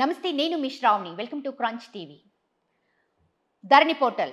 నమస్తే నేను మీ welcome to crunch TV Dharani portal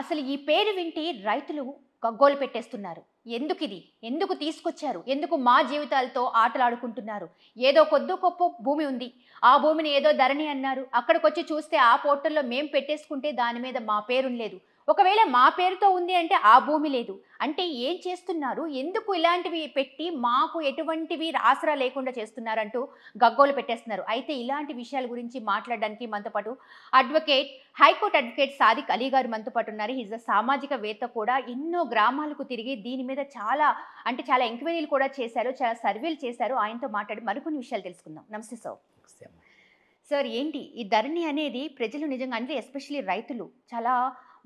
అసలు ఈ పేరు వింటి రైతులు గగ్గోలు పెట్టేస్తున్నారు ఎందుకు ఇది ఎందుకు తీసుకొచ్చారు ఎందుకు మా జీవితాలతో ఆటలాడుకుంటున్నారు ఏదో కొద్ది గొప్ప భూమి ఉంది ఆ భూమిని ఏదో ధరణి అన్నారు అక్కడికి వచ్చి చూస్తే ఆ పోర్టల్లో మేము పెట్టేసుకుంటే దాని మీద మా పేరు లేదు ఒకవేళ మా పేరుతో ఉంది అంటే ఆ భూమి లేదు అంటే ఏం చేస్తున్నారు ఎందుకు ఇలాంటివి పెట్టి మాకు ఎటువంటివి ఆసరా లేకుండా చేస్తున్నారంటూ గగ్గోలు పెట్టేస్తున్నారు అయితే ఇలాంటి విషయాల గురించి మాట్లాడడానికి మనతో పాటు advocate high court advocate Sadiq Ali garu మనతో పాటు ఉన్నారు హిజ్ అ సామాజికవేత్త కూడా ఎన్నో గ్రామాలకు తిరిగి దీని మీద చాలా అంటే చాలా ఎంక్వైరీలు కూడా చేశారు చాలా సర్వేలు చేశారు ఆయనతో మాట్లాడి మరికొన్ని విషయాలు తెలుసుకుందాం నమస్తే సార్ సార్ ఏంటి ఈ ధరణి అనేది ప్రజలు నిజంగా అంటే ఎస్పెషలీ రైతులు చాలా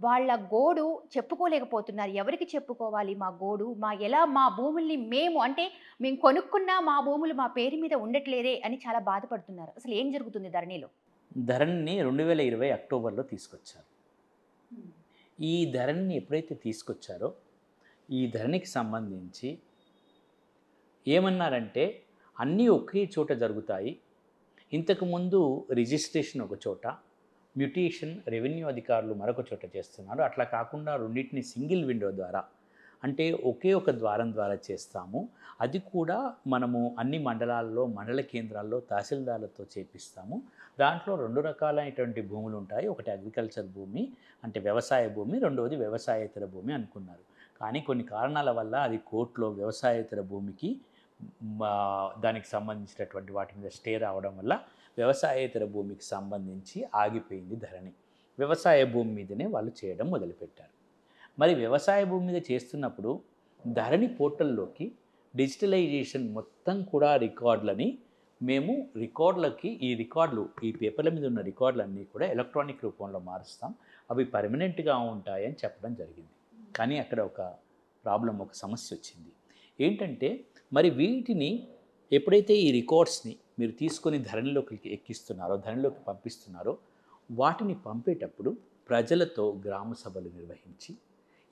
వాళ్ళ గోడు చెప్పుకోలేకపోతున్నారు ఎవరికి చెప్పుకోవాలి మా గోడు మా ఎలా మా భూముల్ని మేము అంటే మేము కొనుక్కున్న మా భూములు మా పేరు మీద ఉండట్లేదే అని చాలా బాధపడుతున్నారు అసలు ఏం జరుగుతుంది ధరణిలో ధరణిని రెండు వేల ఇరవై అక్టోబర్లో తీసుకొచ్చారు hmm. ఈ ధరణిని ఎప్పుడైతే తీసుకొచ్చారో ఈ ధరణికి సంబంధించి ఏమన్నారంటే అన్నీ ఒకే చోట జరుగుతాయి ఇంతకుముందు రిజిస్ట్రేషన్ ఒక చోట మ్యూటేషన్ రెవెన్యూ అధికారులు మరొక చోట చేస్తున్నారు అట్లా కాకుండా రెండింటిని సింగిల్ విండో ద్వారా అంటే ఒకే ఒక ద్వారం ద్వారా చేస్తాము అది కూడా మనము అన్ని మండలాల్లో మండల కేంద్రాల్లో తహసీల్దార్లతో చేపిస్తాము దాంట్లో రెండు రకాలైనటువంటి భూములు ఉంటాయి ఒకటి అగ్రికల్చర్ భూమి అంటే వ్యవసాయ భూమి రెండవది వ్యవసాయేతర భూమి అనుకున్నారు కానీ కొన్ని కారణాల వల్ల అది కోర్టులో వ్యవసాయేతర భూమికి దానికి సంబంధించినటువంటి వాటి మీద స్టే రావడం వల్ల వ్యవసాయేతర భూమికి సంబంధించి ఆగిపోయింది ధరణి వ్యవసాయ భూమి మీదనే వాళ్ళు చేయడం మొదలుపెట్టారు మరి వ్యవసాయ భూమి మీద చేస్తున్నప్పుడు ధరణి పోర్టల్లోకి డిజిటలైజేషన్ మొత్తం కూడా రికార్డులని మేము రికార్డులకి ఈ రికార్డులు ఈ పేపర్ల మీద ఉన్న రికార్డులన్నీ కూడా ఎలక్ట్రానిక్ రూపంలో మారుస్తాం అవి పర్మనెంట్గా ఉంటాయని చెప్పడం జరిగింది కానీ అక్కడ ఒక ప్రాబ్లం ఒక సమస్య వచ్చింది ఏంటంటే మరి వీటిని ఎప్పుడైతే ఈ రికార్డ్స్ని మీరు తీసుకొని ధరణిలోకి ఎక్కిస్తున్నారో ధరణిలోకి పంపిస్తున్నారో వాటిని పంపేటప్పుడు ప్రజలతో గ్రామ సభలు నిర్వహించి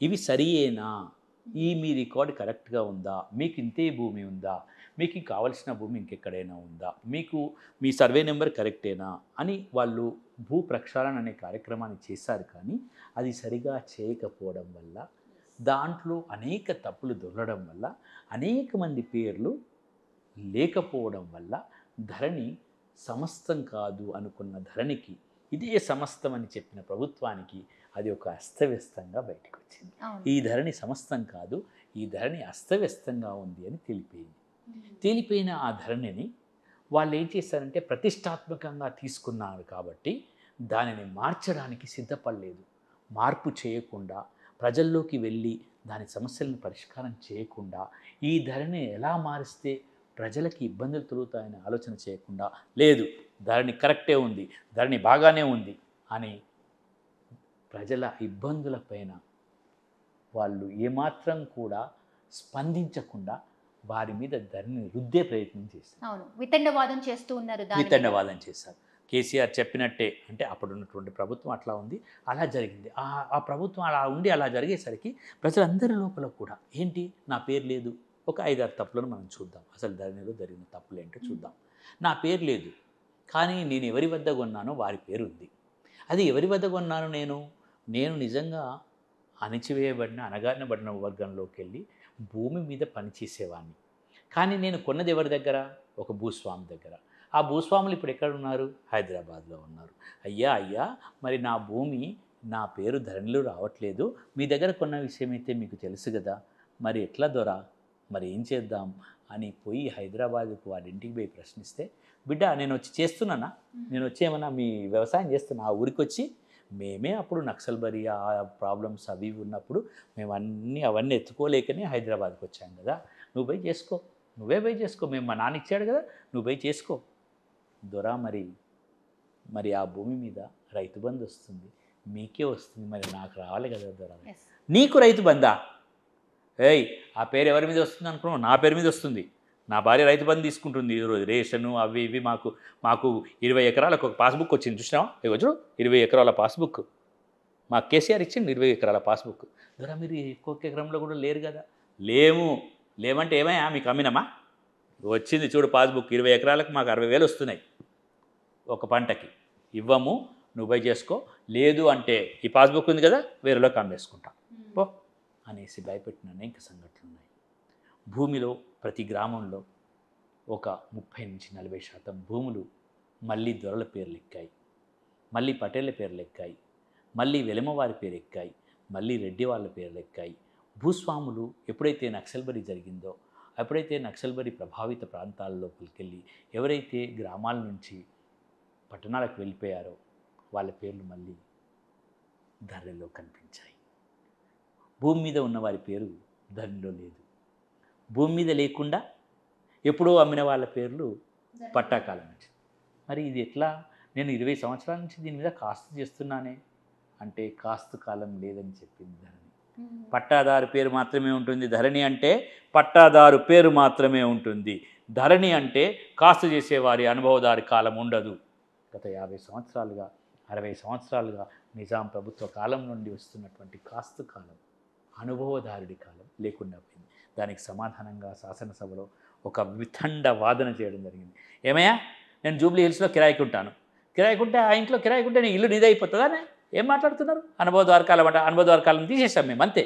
ఇవి సరియేనా ఈ మీ రికార్డు కరెక్ట్గా ఉందా మీకు ఇంతే భూమి ఉందా మీకు కావలసిన భూమి ఇంకెక్కడైనా ఉందా మీకు మీ సర్వే నెంబర్ కరెక్టేనా అని వాళ్ళు భూ ప్రక్షాళన అనే కార్యక్రమాన్ని చేశారు కానీ అది సరిగా చేయకపోవడం వల్ల దాంట్లో అనేక తప్పులు దొరకడం వల్ల అనేక మంది పేర్లు లేకపోవడం వల్ల ధరణి సమస్తం కాదు అనుకున్న ధరణికి ఇదే సమస్తం అని చెప్పిన ప్రభుత్వానికి అది ఒక అస్తవ్యస్తంగా బయటకు వచ్చింది ఈ ధరణి సమస్తం కాదు ఈ ధరణి అస్తవ్యస్తంగా ఉంది అని తెలిపింది తేలిపోయిన ఆ ధరణిని వాళ్ళు ఏం చేశారంటే ప్రతిష్టాత్మకంగా తీసుకున్నారు కాబట్టి దానిని మార్చడానికి సిద్ధపడలేదు మార్పు చేయకుండా ప్రజల్లోకి వెళ్ళి దాని సమస్యలను పరిష్కారం చేయకుండా ఈ ధరణి ఎలా మారిస్తే ప్రజలకి ఇబ్బందులు తొలుగుతాయని ఆలోచన చేయకుండా లేదు ధరణి కరెక్టే ఉంది ధరణి బాగానే ఉంది అని ప్రజల ఇబ్బందుల పైన వాళ్ళు ఏమాత్రం కూడా స్పందించకుండా వారి మీద ధరణి రుద్దే ప్రయత్నం చేస్తారు చేస్తూ వితండవాదం చేస్తారు కేసీఆర్ చెప్పినట్టే అంటే అప్పుడు ఉన్నటువంటి ప్రభుత్వం అట్లా ఉంది అలా జరిగింది ఆ ప్రభుత్వం అలా ఉండి అలా జరిగేసరికి ప్రజలందరి లోపల కూడా ఏంటి నా పేరు లేదు ఒక ఐదారు తప్పులను మనం చూద్దాం అసలు ధరణిలో జరిగిన తప్పులు ఏంటో చూద్దాం నా పేరు లేదు కానీ నేను ఎవరి వద్ద కొన్నానో వారి పేరు ఉంది అది ఎవరి వద్ద కొన్నాను నేను నేను నిజంగా అణిచివేయబడిన అనగానబడిన వర్గంలోకి వెళ్ళి భూమి మీద పనిచేసేవాడిని కానీ నేను కొన్నది ఎవరి దగ్గర ఒక భూస్వామి దగ్గర ఆ భూస్వాములు ఇప్పుడు ఎక్కడ ఉన్నారు హైదరాబాద్లో ఉన్నారు అయ్యా అయ్యా మరి నా భూమి నా పేరు ధరణిలో రావట్లేదు మీ దగ్గర కొన్న విషయం అయితే మీకు తెలుసు కదా మరి ఎట్లా దొరా మరి ఏం చేద్దాం అని పోయి హైదరాబాద్కు వాడి ఇంటికి పోయి ప్రశ్నిస్తే బిడ్డ నేను వచ్చి చేస్తున్నానా నేను వచ్చేమన్నా మీ వ్యవసాయం చేస్తున్నా ఆ ఊరికి వచ్చి మేమే అప్పుడు నక్సల్ బరి ఆ ప్రాబ్లమ్స్ అవి ఉన్నప్పుడు మేము అన్నీ అవన్నీ ఎత్తుకోలేకనే హైదరాబాద్కి వచ్చాం కదా నువ్వు పోయి చేసుకో నువ్వే పోయి చేసుకో మేము మా నాన్న ఇచ్చాడు కదా నువ్వు పోయి చేసుకో దొరా మరి మరి ఆ భూమి మీద రైతు బంధు వస్తుంది మీకే వస్తుంది మరి నాకు రావాలి కదా దొరా నీకు రైతు ఏయ్ ఆ పేరు ఎవరి మీద వస్తుంది అనుకున్నాం నా పేరు మీద వస్తుంది నా భార్య రైతు బంధు తీసుకుంటుంది ఈరోజు రేషను అవి ఇవి మాకు మాకు ఇరవై ఎకరాలకు ఒక పాస్బుక్ వచ్చింది చూసినావా ఇవ్వచ్చు ఇరవై ఎకరాల పాస్బుక్ మా కేసీఆర్ ఇచ్చింది ఇరవై ఎకరాల పాస్బుక్ ద్వారా మీరు ఒక్కొక్క ఎకరంలో కూడా లేరు కదా లేము లేవంటే ఏమయ్యా మీకు అమ్మినమ్మా వచ్చింది చూడు పాస్బుక్ ఇరవై ఎకరాలకు మాకు అరవై వేలు వస్తున్నాయి ఒక పంటకి ఇవ్వము నువ్వు బై చేసుకో లేదు అంటే ఈ పాస్బుక్ ఉంది కదా వేరేలోకి అమ్మేసుకుంటాం పో అనేసి భయపెట్టిన అనేక సంఘటనలు ఉన్నాయి భూమిలో ప్రతి గ్రామంలో ఒక ముప్పై నుంచి నలభై శాతం భూములు మళ్ళీ దొరల పేర్లు ఎక్కాయి మళ్ళీ పటేళ్ల పేర్లు ఎక్కాయి మళ్ళీ వెలమవారి పేరు ఎక్కాయి మళ్ళీ రెడ్డి వాళ్ళ పేర్లు ఎక్కాయి భూస్వాములు ఎప్పుడైతే నక్సల్బరీ జరిగిందో ఎప్పుడైతే నక్సల్బరీ ప్రభావిత ప్రాంతాలలో లోపలికెళ్ళి ఎవరైతే గ్రామాల నుంచి పట్టణాలకు వెళ్ళిపోయారో వాళ్ళ పేర్లు మళ్ళీ ధరలో కనిపించాయి భూమి మీద ఉన్నవారి పేరు దానిలో లేదు భూమి మీద లేకుండా ఎప్పుడో అమ్మిన వాళ్ళ పేర్లు పట్టాకాలం నుంచి మరి ఇది ఎట్లా నేను ఇరవై సంవత్సరాల నుంచి దీని మీద కాస్తు చేస్తున్నానే అంటే కాస్తు కాలం లేదని చెప్పింది ధరణి పట్టాదారు పేరు మాత్రమే ఉంటుంది ధరణి అంటే పట్టాదారు పేరు మాత్రమే ఉంటుంది ధరణి అంటే కాస్తు చేసేవారి అనుభవదారి కాలం ఉండదు గత యాభై సంవత్సరాలుగా అరవై సంవత్సరాలుగా నిజాం ప్రభుత్వ కాలం నుండి వస్తున్నటువంటి కాస్తు కాలం అనుభవదారుడి కాలం లేకుండా పోయింది దానికి సమాధానంగా శాసనసభలో ఒక వితండ వాదన చేయడం జరిగింది ఏమయ్యా నేను జూబ్లీ హిల్స్లో కిరాయికి ఉంటాను కిరాయికి ఉంటే ఆ ఇంట్లో కిరాయికి ఉంటే నేను ఇల్లు నీదైపోతుందానే ఏం మాట్లాడుతున్నారు అనుభవ ద్వారకాల మాట అనుభవ ద్వారకాలను తీసేసాం మేము అంతే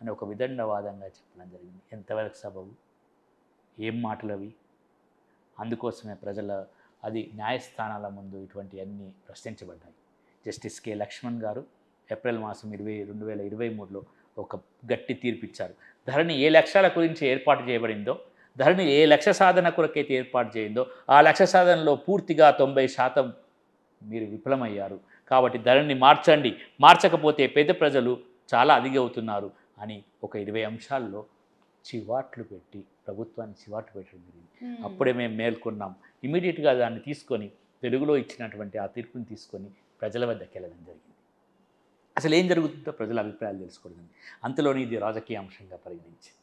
అని ఒక విదండ వాదంగా చెప్పడం జరిగింది ఎంతవరకు సబబు ఏం మాటలు అవి అందుకోసమే ప్రజల అది న్యాయస్థానాల ముందు ఇటువంటి అన్నీ ప్రశ్నించబడ్డాయి జస్టిస్ కె లక్ష్మణ్ గారు ఏప్రిల్ మాసం ఇరవై రెండు వేల ఇరవై మూడులో ఒక గట్టి తీర్పిచ్చారు ధరణి ఏ లక్ష్యాల గురించి ఏర్పాటు చేయబడిందో ధరణి ఏ లక్ష్య సాధన కొరకైతే ఏర్పాటు చేయిందో ఆ లక్ష్య సాధనలో పూర్తిగా తొంభై శాతం మీరు విఫలమయ్యారు కాబట్టి ధరణిని మార్చండి మార్చకపోతే పేద ప్రజలు చాలా అదిగవుతున్నారు అని ఒక ఇరవై అంశాల్లో చివాట్లు పెట్టి ప్రభుత్వాన్ని చివాట్లు పెట్టడం జరిగింది అప్పుడే మేము మేల్కొన్నాం ఇమీడియట్గా దాన్ని తీసుకొని తెలుగులో ఇచ్చినటువంటి ఆ తీర్పుని తీసుకొని ప్రజల వద్దకెళ్ళడం జరిగింది అసలు ఏం జరుగుతుందో ప్రజల అభిప్రాయాలు తెలుసుకోవడం అంతలోనే ఇది రాజకీయ అంశంగా పరిగణించింది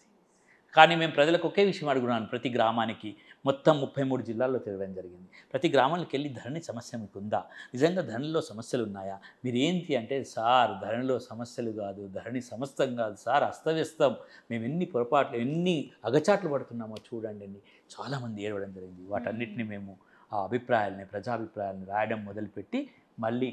కానీ మేము ప్రజలకు ఒకే విషయం అడుగున్నాను ప్రతి గ్రామానికి మొత్తం ముప్పై మూడు జిల్లాల్లో తిరగడం జరిగింది ప్రతి గ్రామానికి వెళ్ళి ధరణి సమస్య మీకు ఉందా నిజంగా ధరణిలో సమస్యలు ఉన్నాయా మీరు ఏంటి అంటే సార్ ధరణిలో సమస్యలు కాదు ధరణి సమస్తం కాదు సార్ అస్తవ్యస్తం మేము ఎన్ని పొరపాట్లు ఎన్ని అగచాట్లు పడుతున్నామో చూడండి అని చాలామంది ఏడవడం జరిగింది వాటన్నిటిని మేము ఆ అభిప్రాయాలని ప్రజాభిప్రాయాలను రాయడం మొదలుపెట్టి మళ్ళీ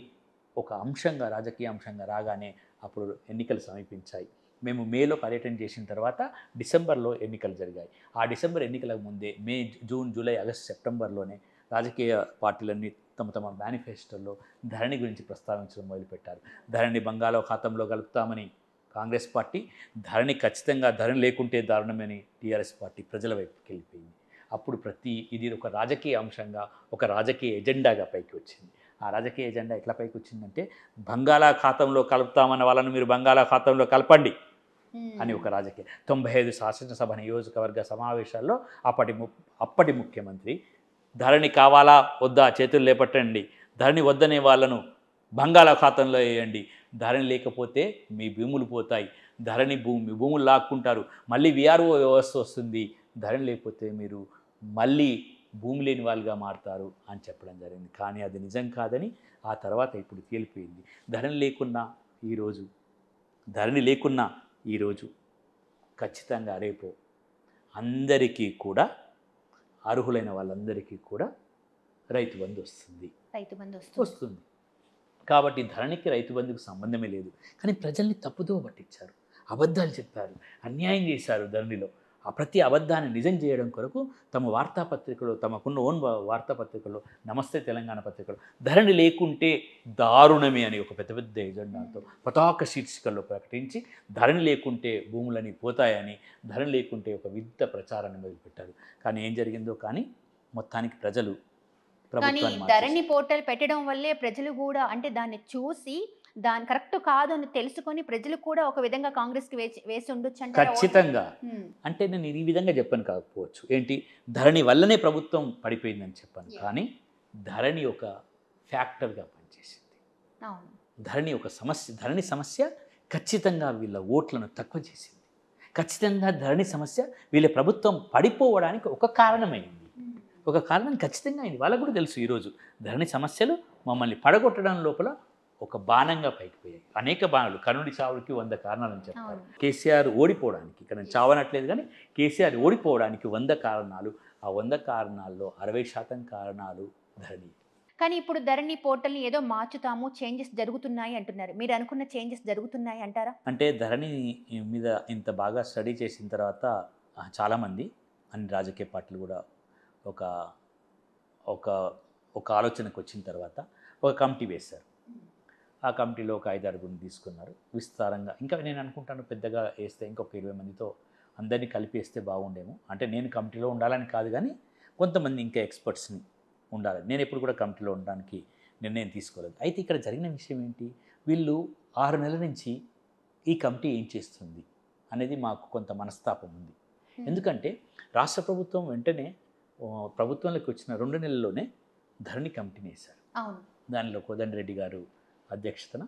ఒక అంశంగా రాజకీయ అంశంగా రాగానే అప్పుడు ఎన్నికలు సమీపించాయి మేము మేలో పర్యటన చేసిన తర్వాత డిసెంబర్లో ఎన్నికలు జరిగాయి ఆ డిసెంబర్ ఎన్నికలకు ముందే మే జూన్ జూలై ఆగస్ట్ సెప్టెంబర్లోనే రాజకీయ పార్టీలన్నీ తమ తమ మేనిఫెస్టోల్లో ధరణి గురించి ప్రస్తావించడం మొదలుపెట్టారు ధరణి బంగాళా ఖాతంలో కలుపుతామని కాంగ్రెస్ పార్టీ ధరణి ఖచ్చితంగా ధరణి లేకుంటే దారుణమని టీఆర్ఎస్ పార్టీ ప్రజల వైపుకి వెళ్ళిపోయింది అప్పుడు ప్రతి ఇది ఒక రాజకీయ అంశంగా ఒక రాజకీయ ఎజెండాగా పైకి వచ్చింది ఆ రాజకీయ ఎజెండా ఎట్లా పైకి వచ్చిందంటే బంగాళాఖాతంలో కలుపుతామన్న వాళ్ళను మీరు బంగాళాఖాతంలో కలపండి అని ఒక రాజకీయ తొంభై ఐదు శాసనసభ నియోజకవర్గ సమావేశాల్లో అప్పటి ము అప్పటి ముఖ్యమంత్రి ధరణి కావాలా వద్దా చేతులు లేపట్టండి ధరణి వద్దనే వాళ్ళను బంగాళాఖాతంలో వేయండి ధరణి లేకపోతే మీ భూములు పోతాయి ధరణి భూమి భూములు లాక్కుంటారు మళ్ళీ విఆర్ఓ వ్యవస్థ వస్తుంది ధరణి లేకపోతే మీరు మళ్ళీ భూమి లేని వాళ్ళుగా మారుతారు అని చెప్పడం జరిగింది కానీ అది నిజం కాదని ఆ తర్వాత ఇప్పుడు తేలిపోయింది ధరణి లేకున్నా ఈరోజు ధరణి లేకున్నా ఈరోజు ఖచ్చితంగా రేపు అందరికీ కూడా అర్హులైన వాళ్ళందరికీ కూడా రైతు బంధు వస్తుంది రైతు బంధు వస్తుంది కాబట్టి ధరణికి రైతు బంధుకు సంబంధమే లేదు కానీ ప్రజల్ని తప్పుదో పట్టించారు అబద్ధాలు చెప్పారు అన్యాయం చేశారు ధరణిలో ఆ ప్రతి అబద్ధాన్ని నిజం చేయడం కొరకు తమ వార్తాపత్రికలు తమకున్న ఓన్ వార్తాపత్రికలు నమస్తే తెలంగాణ పత్రికలు ధరణి లేకుంటే దారుణమే అని ఒక పెద్ద పెద్ద ఎజెండాతో పతాక శీర్షికల్లో ప్రకటించి ధరణి లేకుంటే భూములని పోతాయని ధరణి లేకుంటే ఒక వింత ప్రచారాన్ని మొదలుపెట్టారు కానీ ఏం జరిగిందో కానీ మొత్తానికి ప్రజలు కానీ ధరణి పోర్టల్ పెట్టడం వల్లే ప్రజలు కూడా అంటే దాన్ని చూసి దాని కరెక్ట్ కాదు అని తెలుసుకొని ప్రజలు కూడా ఒక విధంగా కాంగ్రెస్ కి వేసి ఉండొచ్చు అంటే ఖచ్చితంగా అంటే నేను ఈ విధంగా చెప్పాను కాకపోవచ్చు ఏంటి ధరణి వల్లనే ప్రభుత్వం పడిపోయిందని చెప్పాను కానీ ధరణి ఒక ఫ్యాక్టర్గా పనిచేసింది ధరణి ఒక సమస్య ధరణి సమస్య ఖచ్చితంగా వీళ్ళ ఓట్లను తక్కువ చేసింది ఖచ్చితంగా ధరణి సమస్య వీళ్ళ ప్రభుత్వం పడిపోవడానికి ఒక కారణమైంది ఒక కారణం ఖచ్చితంగా అయింది వాళ్ళకు కూడా తెలుసు ఈరోజు ధరణి సమస్యలు మమ్మల్ని పడగొట్టడం లోపల ఒక బాణంగా పైకి పోయాయి అనేక బాణాలు కనుడి చావులకి వంద కారణాలని చెప్తారు కేసీఆర్ ఓడిపోవడానికి ఇక్కడ చావనట్లేదు కానీ కేసీఆర్ ఓడిపోవడానికి వంద కారణాలు ఆ వంద కారణాల్లో అరవై శాతం కారణాలు ధరణి కానీ ఇప్పుడు ధరణి పోర్టల్ని ఏదో మార్చుతాము చేంజెస్ జరుగుతున్నాయి అంటున్నారు మీరు అనుకున్న చేంజెస్ జరుగుతున్నాయి అంటారా అంటే ధరణి మీద ఇంత బాగా స్టడీ చేసిన తర్వాత చాలామంది అన్ని రాజకీయ పార్టీలు కూడా ఒక ఒక ఒక ఆలోచనకు వచ్చిన తర్వాత ఒక కమిటీ వేశారు ఆ కమిటీలో ఒక ఐదారు గురిని తీసుకున్నారు విస్తారంగా ఇంకా నేను అనుకుంటాను పెద్దగా వేస్తే ఇంకొక ఇరవై మందితో అందరినీ కలిపి వేస్తే బాగుండేమో అంటే నేను కమిటీలో ఉండాలని కాదు కానీ కొంతమంది ఇంకా ఎక్స్పర్ట్స్ని ఉండాలి నేను ఎప్పుడు కూడా కమిటీలో ఉండడానికి నిర్ణయం తీసుకోలేదు అయితే ఇక్కడ జరిగిన విషయం ఏంటి వీళ్ళు ఆరు నెలల నుంచి ఈ కమిటీ ఏం చేస్తుంది అనేది మాకు కొంత మనస్తాపం ఉంది ఎందుకంటే రాష్ట్ర ప్రభుత్వం వెంటనే ప్రభుత్వంలోకి వచ్చిన రెండు నెలల్లోనే ధరణి కమిటీని వేశారు దానిలో కోదండి రెడ్డి గారు అధ్యక్షతన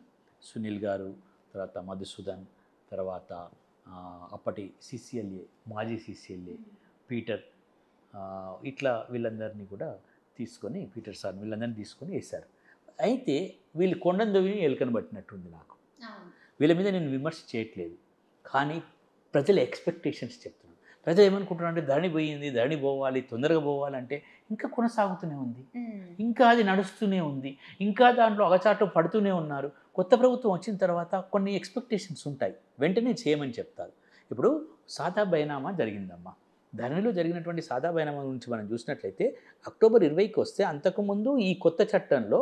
సునీల్ గారు తర్వాత మధుసూదన్ తర్వాత అప్పటి సిసిఎల్ఏ మాజీ సిసిఎల్ఏ పీటర్ ఇట్లా వీళ్ళందరినీ కూడా తీసుకొని పీటర్ సార్ వీళ్ళందరినీ తీసుకొని వేశారు అయితే వీళ్ళు కొండందవిని ఎలుకను పట్టినట్టుంది నాకు వీళ్ళ మీద నేను విమర్శ చేయట్లేదు కానీ ప్రజల ఎక్స్పెక్టేషన్స్ చెప్తున్నాను ప్రజలు ఏమనుకుంటున్నారు అంటే ధరణి పోయింది ధరణి పోవాలి తొందరగా పోవాలంటే ఇంకా కొనసాగుతూనే ఉంది ఇంకా అది నడుస్తూనే ఉంది ఇంకా దాంట్లో అగచాట్లు పడుతూనే ఉన్నారు కొత్త ప్రభుత్వం వచ్చిన తర్వాత కొన్ని ఎక్స్పెక్టేషన్స్ ఉంటాయి వెంటనే చేయమని చెప్తారు ఇప్పుడు సాదా బైనామా జరిగిందమ్మా ధరణిలో జరిగినటువంటి సాదా బైనామా గురించి మనం చూసినట్లయితే అక్టోబర్ ఇరవైకి వస్తే అంతకుముందు ఈ కొత్త చట్టంలో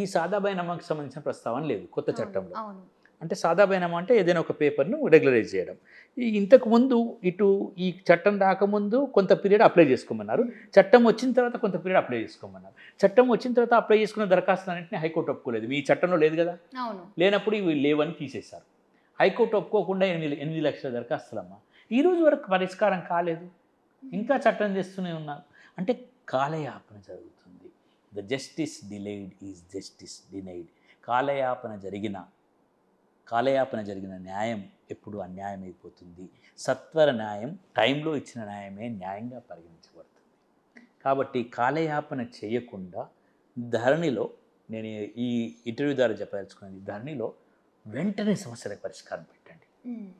ఈ సాదా బైనామాకు సంబంధించిన ప్రస్తావన లేదు కొత్త చట్టంలో అంటే సాదాబైనామా అంటే ఏదైనా ఒక పేపర్ను రెగ్యులరైజ్ చేయడం ఇంతకుముందు ఇటు ఈ చట్టం రాకముందు కొంత పీరియడ్ అప్లై చేసుకోమన్నారు చట్టం వచ్చిన తర్వాత కొంత పీరియడ్ అప్లై చేసుకోమన్నారు చట్టం వచ్చిన తర్వాత అప్లై చేసుకున్న దరఖాస్తులు అన్నింటినీ హైకోర్టు ఒప్పుకోలేదు మీ చట్టంలో లేదు కదా లేనప్పుడు ఇవి లేవని తీసేశారు హైకోర్టు ఒప్పుకోకుండా ఎనిమిది ఎనిమిది లక్షల దరఖాస్తులమ్మా ఈ రోజు వరకు పరిష్కారం కాలేదు ఇంకా చట్టం చేస్తూనే ఉన్నారు అంటే కాలయాపన జరుగుతుంది the justice delayed is justice denied కాలయాపన జరిగిన కాలయాపన జరిగిన న్యాయం ఎప్పుడు అన్యాయమైపోతుంది సత్వర న్యాయం టైంలో ఇచ్చిన న్యాయమే న్యాయంగా పరిగణించబడుతుంది కాబట్టి కాలయాపన చేయకుండా ధరణిలో నేను ఈ ఇంటర్వ్యూ ద్వారా చెప్పదలుచుకున్నది ధరణిలో వెంటనే సమస్యలకు పరిష్కారం పెట్టండి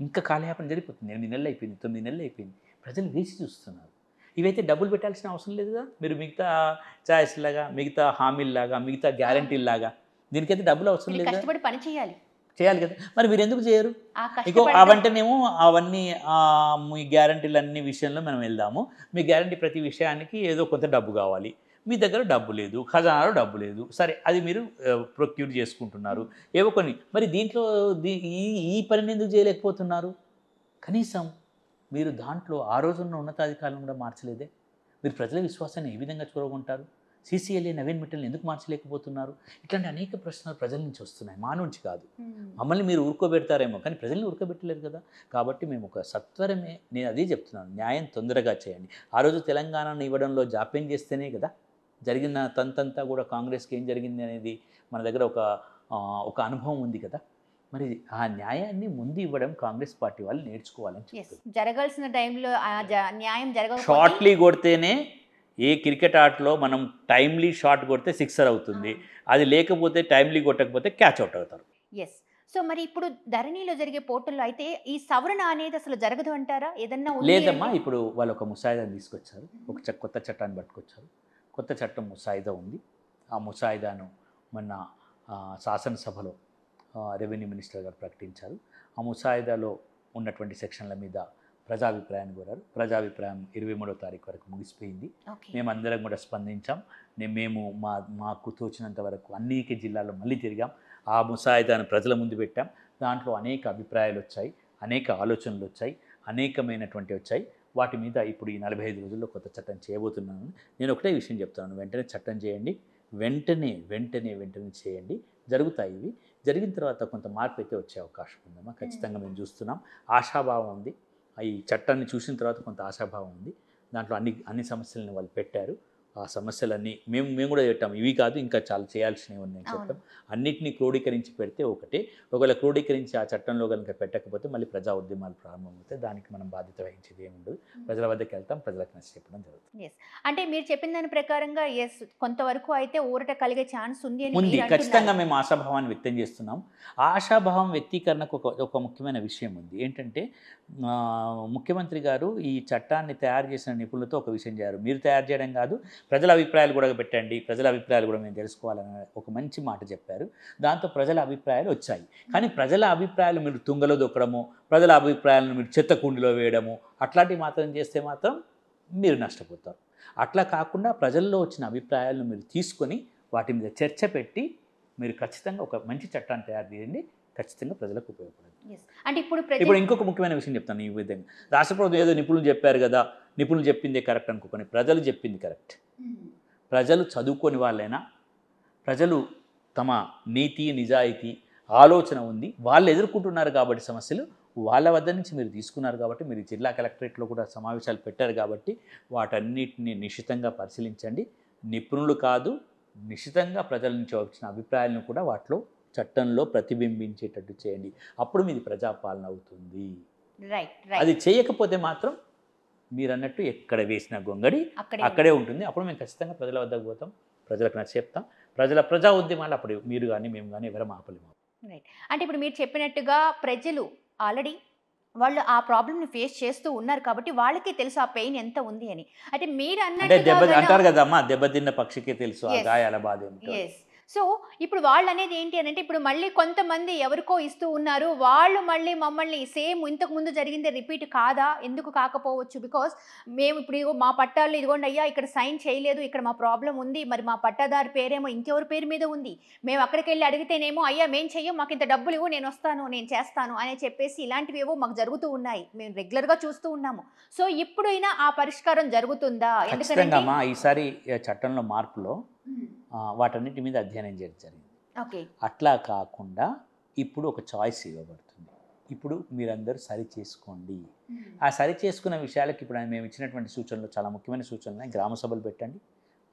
ఇంకా కాలయాపన జరిగిపోతుంది ఎనిమిది నెలలు అయిపోయింది తొమ్మిది నెలలు అయిపోయింది ప్రజలు వేసి చూస్తున్నారు ఇవైతే డబ్బులు పెట్టాల్సిన అవసరం లేదు కదా మీరు మిగతా లాగా మిగతా హామీల్లాగా మిగతా గ్యారంటీలాగా దీనికైతే డబ్బులు అవసరం లేదు పని చేయాలి చేయాలి కదా మరి మీరు ఎందుకు చేయరు ఇగో అవంటేనేమో అవన్నీ మీ గ్యారంటీలు అన్ని విషయంలో మనం వెళ్దాము మీ గ్యారంటీ ప్రతి విషయానికి ఏదో కొంత డబ్బు కావాలి మీ దగ్గర డబ్బు లేదు ఖజానాలో డబ్బు లేదు సరే అది మీరు ప్రొక్యూర్ చేసుకుంటున్నారు ఏవో కొన్ని మరి దీంట్లో ఈ ఈ పనిని ఎందుకు చేయలేకపోతున్నారు కనీసం మీరు దాంట్లో ఆ రోజున్న ఉన్నతాధికారులను కూడా మార్చలేదే మీరు ప్రజల విశ్వాసాన్ని ఏ విధంగా చూడకుంటారు సీసీఎల్ఏ నవీన్ మిట్టల్ని ఎందుకు మార్చలేకపోతున్నారు ఇట్లాంటి అనేక ప్రశ్నలు ప్రజల నుంచి వస్తున్నాయి మా నుంచి కాదు మమ్మల్ని మీరు ఊరుకోబెడతారేమో కానీ ప్రజల్ని ఊరుకోబెట్టలేరు కదా కాబట్టి మేము ఒక సత్వరమే నేను అదే చెప్తున్నాను న్యాయం తొందరగా చేయండి ఆ రోజు తెలంగాణను ఇవ్వడంలో జాప్యం చేస్తేనే కదా జరిగిన తంతంతా కూడా కాంగ్రెస్కి ఏం జరిగింది అనేది మన దగ్గర ఒక ఒక అనుభవం ఉంది కదా మరి ఆ న్యాయాన్ని ముందు ఇవ్వడం కాంగ్రెస్ పార్టీ వాళ్ళు నేర్చుకోవాలని జరగాల్సిన టైంలో న్యాయం జరగ షార్ట్లీ కొడితేనే ఏ క్రికెట్ ఆటలో మనం టైమ్లీ షాట్ కొడితే సిక్సర్ అవుతుంది అది లేకపోతే టైమ్లీ కొట్టకపోతే క్యాచ్ అవుట్ అవుతారు ఎస్ సో మరి ఇప్పుడు ధరణిలో జరిగే పోటీల్లో అయితే ఈ సవరణ అనేది అసలు జరగదు అంటారా ఏదన్నా లేదమ్మా ఇప్పుడు వాళ్ళు ఒక ముసాయిదాన్ని తీసుకొచ్చారు ఒక కొత్త చట్టాన్ని పట్టుకొచ్చారు కొత్త చట్టం ముసాయిదా ఉంది ఆ ముసాయిదాను మొన్న శాసనసభలో రెవెన్యూ మినిస్టర్ గారు ప్రకటించారు ఆ ముసాయిదాలో ఉన్నటువంటి సెక్షన్ల మీద ప్రజాభిప్రాయాన్ని కోరారు ప్రజాభిప్రాయం ఇరవై మూడో తారీఖు వరకు ముగిసిపోయింది మేము అందరం కూడా స్పందించాం మేము మా మాకు తోచినంత వరకు అనేక జిల్లాల్లో మళ్ళీ తిరిగాం ఆ ముసాయిదాను ప్రజల ముందు పెట్టాం దాంట్లో అనేక అభిప్రాయాలు వచ్చాయి అనేక ఆలోచనలు వచ్చాయి అనేకమైనటువంటి వచ్చాయి వాటి మీద ఇప్పుడు ఈ నలభై ఐదు రోజుల్లో కొత్త చట్టం చేయబోతున్నాను నేను ఒకటే విషయం చెప్తాను వెంటనే చట్టం చేయండి వెంటనే వెంటనే వెంటనే చేయండి జరుగుతాయి ఇవి జరిగిన తర్వాత కొంత మార్పు అయితే వచ్చే అవకాశం ఉందమ్మా ఖచ్చితంగా మేము చూస్తున్నాం ఆశాభావం ఉంది ఈ చట్టాన్ని చూసిన తర్వాత కొంత ఆశాభావం ఉంది దాంట్లో అన్ని అన్ని సమస్యలను వాళ్ళు పెట్టారు ఆ సమస్యలన్నీ మేము మేము కూడా చెప్తాం ఇవి కాదు ఇంకా చాలా చేయాల్సినవి ఉన్నాయి చెప్తాం అన్నింటినీ క్రోడీకరించి పెడితే ఒకటి ఒకవేళ క్రోడీకరించి ఆ చట్టంలో కనుక పెట్టకపోతే మళ్ళీ ప్రజా ఉద్యమాలు ప్రారంభమవుతాయి దానికి మనం బాధ్యత వహించేది ఏముండదు ప్రజల వద్దకు వెళ్తాం ప్రజలకు నచ్చి చెప్పడం జరుగుతుంది అంటే మీరు చెప్పిన దాని ప్రకారంగా ఎస్ కొంతవరకు అయితే ఊరట కలిగే ఛాన్స్ ఉంది ఉంది ఖచ్చితంగా మేము ఆశాభావాన్ని వ్యక్తం చేస్తున్నాం ఆశాభావం వ్యక్తీకరణకు ఒక ఒక ముఖ్యమైన విషయం ఉంది ఏంటంటే ముఖ్యమంత్రి గారు ఈ చట్టాన్ని తయారు చేసిన నిపుణులతో ఒక విషయం చేయరు మీరు తయారు చేయడం కాదు ప్రజల అభిప్రాయాలు కూడా పెట్టండి ప్రజల అభిప్రాయాలు కూడా మేము తెలుసుకోవాలని ఒక మంచి మాట చెప్పారు దాంతో ప్రజల అభిప్రాయాలు వచ్చాయి కానీ ప్రజల అభిప్రాయాలు మీరు తుంగలో దొక్కడము ప్రజల అభిప్రాయాలను మీరు చెత్త కుండిలో వేయడము అట్లాంటివి మాత్రం చేస్తే మాత్రం మీరు నష్టపోతారు అట్లా కాకుండా ప్రజల్లో వచ్చిన అభిప్రాయాలను మీరు తీసుకొని వాటి మీద చర్చ పెట్టి మీరు ఖచ్చితంగా ఒక మంచి చట్టాన్ని తయారు చేయండి ఖచ్చితంగా ప్రజలకు ఉపయోగపడుతుంది అంటే ఇప్పుడు ఇప్పుడు ఇంకొక ముఖ్యమైన విషయం చెప్తాను ఈ విధంగా రాష్ట్ర ప్రభుత్వం ఏదో నిపుణులు చెప్పారు కదా నిపుణులు చెప్పిందే కరెక్ట్ అనుకోకండి ప్రజలు చెప్పింది కరెక్ట్ hmm. ప్రజలు చదువుకొని వాళ్ళైనా ప్రజలు తమ నీతి నిజాయితీ ఆలోచన ఉంది వాళ్ళు ఎదుర్కొంటున్నారు కాబట్టి సమస్యలు వాళ్ళ వద్ద నుంచి మీరు తీసుకున్నారు కాబట్టి మీరు జిల్లా కలెక్టరేట్లో కూడా సమావేశాలు పెట్టారు కాబట్టి వాటన్నిటిని నిశ్చితంగా పరిశీలించండి నిపుణులు కాదు నిశ్చితంగా ప్రజల నుంచి వచ్చిన అభిప్రాయాలను కూడా వాటిలో చట్టంలో ప్రతిబింబించేటట్టు చేయండి అప్పుడు మీది ప్రజాపాలన అవుతుంది అది చేయకపోతే మాత్రం మీరు అన్నట్టు ఎక్కడ వేసిన గొంగడి అక్కడే ఉంటుంది అప్పుడు మేము ఖచ్చితంగా ప్రజల వద్దకు పోతాం ప్రజలకు నచ్చ చెప్తాం ప్రజల ప్రజా ఉద్యమాలు అప్పుడు మీరు కానీ మేము కానీ ఎవరం ఆపలేము అంటే ఇప్పుడు మీరు చెప్పినట్టుగా ప్రజలు ఆల్రెడీ వాళ్ళు ఆ ప్రాబ్లమ్ని ఫేస్ చేస్తూ ఉన్నారు కాబట్టి వాళ్ళకి తెలుసు ఆ పెయిన్ ఎంత ఉంది అని అంటే మీరు అన్నట్టు అంటారు కదమ్మా దెబ్బతిన్న పక్షికే తెలుసు ఆ గాయాల బాధ సో ఇప్పుడు వాళ్ళు అనేది ఏంటి అని అంటే ఇప్పుడు మళ్ళీ కొంతమంది ఎవరికో ఇస్తూ ఉన్నారు వాళ్ళు మళ్ళీ మమ్మల్ని సేమ్ ఇంతకు ముందు జరిగింది రిపీట్ కాదా ఎందుకు కాకపోవచ్చు బికాస్ మేము ఇప్పుడు మా పట్టాలు ఇదిగోండి అయ్యా ఇక్కడ సైన్ చేయలేదు ఇక్కడ మా ప్రాబ్లం ఉంది మరి మా పట్టాదారు పేరేమో ఇంకెవరి పేరు మీద ఉంది మేము అక్కడికి వెళ్ళి అడిగితేనేమో అయ్యా మేము చెయ్యం మాకు ఇంత డబ్బులు ఇవ్వు నేను వస్తాను నేను చేస్తాను అని చెప్పేసి ఇలాంటివి ఏవో మాకు జరుగుతూ ఉన్నాయి మేము రెగ్యులర్గా చూస్తూ ఉన్నాము సో ఇప్పుడైనా ఆ పరిష్కారం జరుగుతుందా ఎందుకంటే ఈసారి చట్టంలో మార్పులో వాటన్నిటి మీద అధ్యయనం చేయడం జరిగింది అట్లా కాకుండా ఇప్పుడు ఒక చాయిస్ ఇవ్వబడుతుంది ఇప్పుడు మీరందరూ సరి చేసుకోండి ఆ సరి చేసుకున్న విషయాలకు ఇప్పుడు మేము ఇచ్చినటువంటి సూచనలు చాలా ముఖ్యమైన సూచనలు గ్రామ సభలు పెట్టండి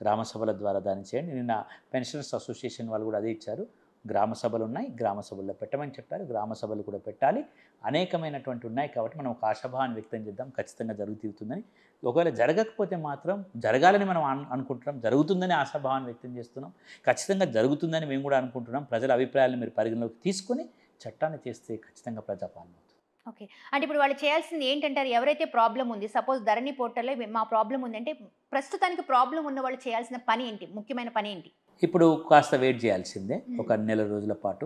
గ్రామ సభల ద్వారా దాన్ని చేయండి నిన్న పెన్షనర్స్ అసోసియేషన్ వాళ్ళు కూడా అదే ఇచ్చారు గ్రామ సభలు ఉన్నాయి గ్రామ సభల్లో పెట్టమని చెప్పారు గ్రామ సభలు కూడా పెట్టాలి అనేకమైనటువంటి ఉన్నాయి కాబట్టి మనం ఒక ఆశాభావాన్ని వ్యక్తం చేద్దాం ఖచ్చితంగా జరుగుతీరుతుందని ఒకవేళ జరగకపోతే మాత్రం జరగాలని మనం అనుకుంటున్నాం జరుగుతుందని ఆశాభావాన్ని వ్యక్తం చేస్తున్నాం ఖచ్చితంగా జరుగుతుందని మేము కూడా అనుకుంటున్నాం ప్రజల అభిప్రాయాలను మీరు పరిగణలోకి తీసుకొని చట్టాన్ని చేస్తే ఖచ్చితంగా ప్రజాపాలన అవుతుంది ఓకే అంటే ఇప్పుడు వాళ్ళు చేయాల్సింది ఏంటంటారు ఎవరైతే ప్రాబ్లం ఉంది సపోజ్ ధరణి పోర్టల్లో మా ప్రాబ్లం ఉందంటే ప్రస్తుతానికి ప్రాబ్లం ఉన్న వాళ్ళు చేయాల్సిన పని ఏంటి ముఖ్యమైన పని ఏంటి ఇప్పుడు కాస్త వెయిట్ చేయాల్సిందే hmm. ఒక నెల రోజుల పాటు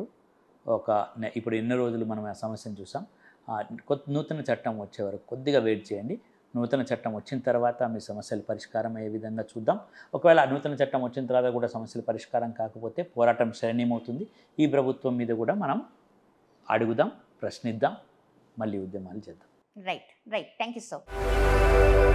ఒక ఇప్పుడు ఎన్నో రోజులు మనం ఆ సమస్యను చూసాం కొత్త నూతన చట్టం వచ్చే వరకు కొద్దిగా వెయిట్ చేయండి నూతన చట్టం వచ్చిన తర్వాత మీ సమస్యలు పరిష్కారం అయ్యే విధంగా చూద్దాం ఒకవేళ ఆ నూతన చట్టం వచ్చిన తర్వాత కూడా సమస్యలు పరిష్కారం కాకపోతే పోరాటం శరణ్యమవుతుంది ఈ ప్రభుత్వం మీద కూడా మనం అడుగుదాం ప్రశ్నిద్దాం మళ్ళీ ఉద్యమాలు చేద్దాం right right thank you so